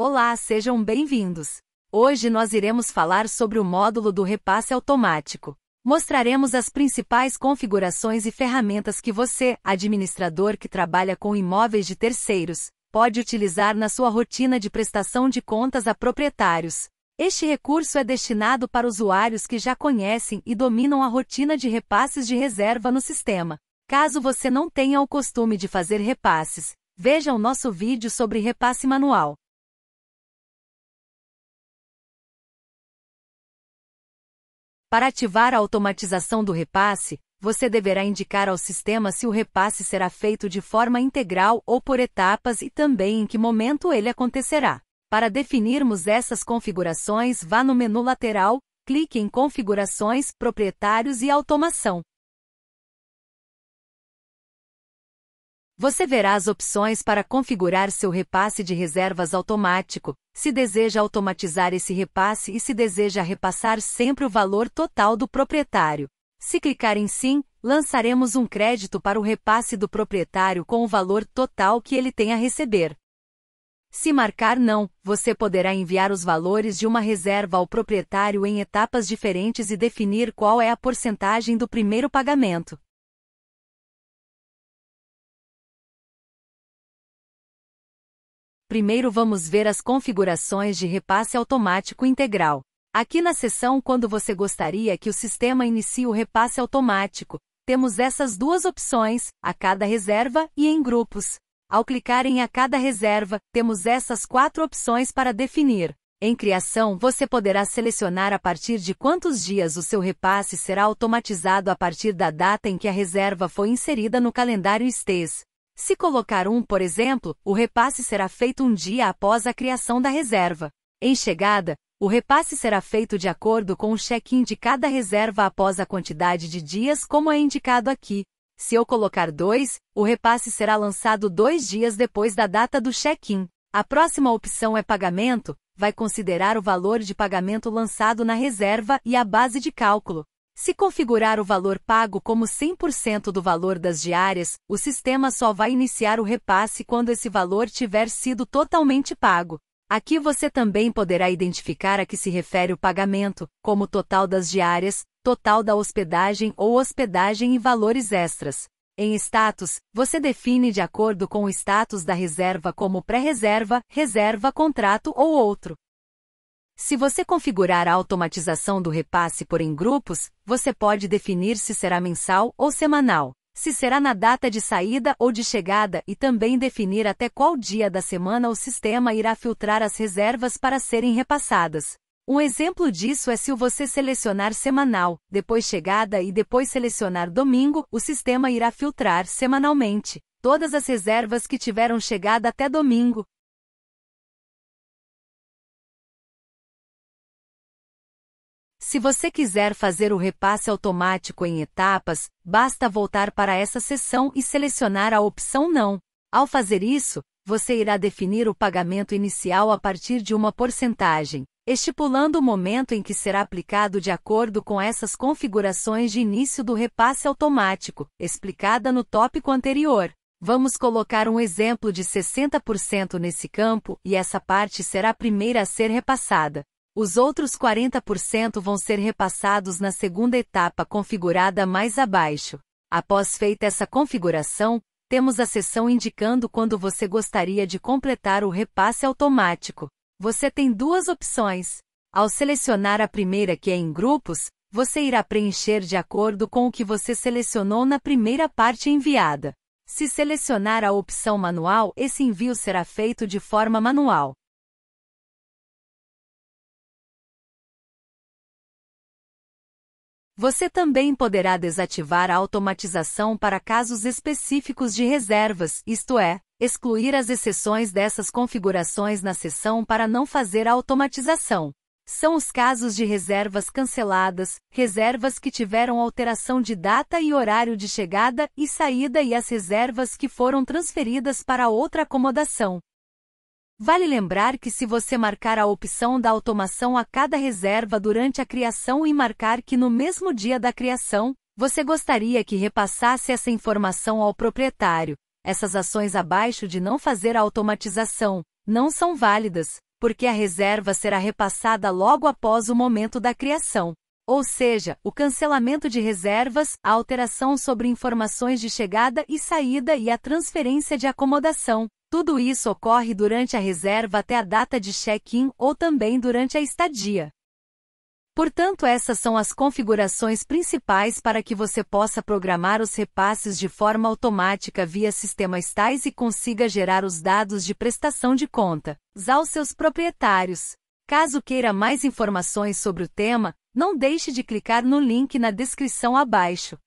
Olá, sejam bem-vindos! Hoje nós iremos falar sobre o módulo do repasse automático. Mostraremos as principais configurações e ferramentas que você, administrador que trabalha com imóveis de terceiros, pode utilizar na sua rotina de prestação de contas a proprietários. Este recurso é destinado para usuários que já conhecem e dominam a rotina de repasses de reserva no sistema. Caso você não tenha o costume de fazer repasses, veja o nosso vídeo sobre repasse manual. Para ativar a automatização do repasse, você deverá indicar ao sistema se o repasse será feito de forma integral ou por etapas e também em que momento ele acontecerá. Para definirmos essas configurações, vá no menu lateral, clique em Configurações, Proprietários e Automação. Você verá as opções para configurar seu repasse de reservas automático, se deseja automatizar esse repasse e se deseja repassar sempre o valor total do proprietário. Se clicar em Sim, lançaremos um crédito para o repasse do proprietário com o valor total que ele tem a receber. Se marcar não, você poderá enviar os valores de uma reserva ao proprietário em etapas diferentes e definir qual é a porcentagem do primeiro pagamento. Primeiro vamos ver as configurações de repasse automático integral. Aqui na seção quando você gostaria que o sistema inicie o repasse automático, temos essas duas opções, a cada reserva e em grupos. Ao clicar em a cada reserva, temos essas quatro opções para definir. Em criação, você poderá selecionar a partir de quantos dias o seu repasse será automatizado a partir da data em que a reserva foi inserida no calendário STES. Se colocar um, por exemplo, o repasse será feito um dia após a criação da reserva. Em chegada, o repasse será feito de acordo com o check-in de cada reserva após a quantidade de dias, como é indicado aqui. Se eu colocar dois, o repasse será lançado dois dias depois da data do check-in. A próxima opção é pagamento, vai considerar o valor de pagamento lançado na reserva e a base de cálculo. Se configurar o valor pago como 100% do valor das diárias, o sistema só vai iniciar o repasse quando esse valor tiver sido totalmente pago. Aqui você também poderá identificar a que se refere o pagamento, como total das diárias, total da hospedagem ou hospedagem e valores extras. Em status, você define de acordo com o status da reserva como pré-reserva, reserva, contrato ou outro. Se você configurar a automatização do repasse por em grupos, você pode definir se será mensal ou semanal, se será na data de saída ou de chegada e também definir até qual dia da semana o sistema irá filtrar as reservas para serem repassadas. Um exemplo disso é se você selecionar semanal, depois chegada e depois selecionar domingo, o sistema irá filtrar semanalmente todas as reservas que tiveram chegada até domingo, Se você quiser fazer o repasse automático em etapas, basta voltar para essa seção e selecionar a opção Não. Ao fazer isso, você irá definir o pagamento inicial a partir de uma porcentagem, estipulando o momento em que será aplicado de acordo com essas configurações de início do repasse automático, explicada no tópico anterior. Vamos colocar um exemplo de 60% nesse campo e essa parte será a primeira a ser repassada. Os outros 40% vão ser repassados na segunda etapa configurada mais abaixo. Após feita essa configuração, temos a seção indicando quando você gostaria de completar o repasse automático. Você tem duas opções. Ao selecionar a primeira que é em grupos, você irá preencher de acordo com o que você selecionou na primeira parte enviada. Se selecionar a opção manual, esse envio será feito de forma manual. Você também poderá desativar a automatização para casos específicos de reservas, isto é, excluir as exceções dessas configurações na sessão para não fazer a automatização. São os casos de reservas canceladas, reservas que tiveram alteração de data e horário de chegada e saída e as reservas que foram transferidas para outra acomodação. Vale lembrar que se você marcar a opção da automação a cada reserva durante a criação e marcar que no mesmo dia da criação, você gostaria que repassasse essa informação ao proprietário. Essas ações abaixo de não fazer a automatização não são válidas, porque a reserva será repassada logo após o momento da criação. Ou seja, o cancelamento de reservas, a alteração sobre informações de chegada e saída e a transferência de acomodação tudo isso ocorre durante a reserva até a data de check-in ou também durante a estadia. Portanto, essas são as configurações principais para que você possa programar os repasses de forma automática via sistemas tais e consiga gerar os dados de prestação de conta aos seus proprietários. Caso queira mais informações sobre o tema, não deixe de clicar no link na descrição abaixo.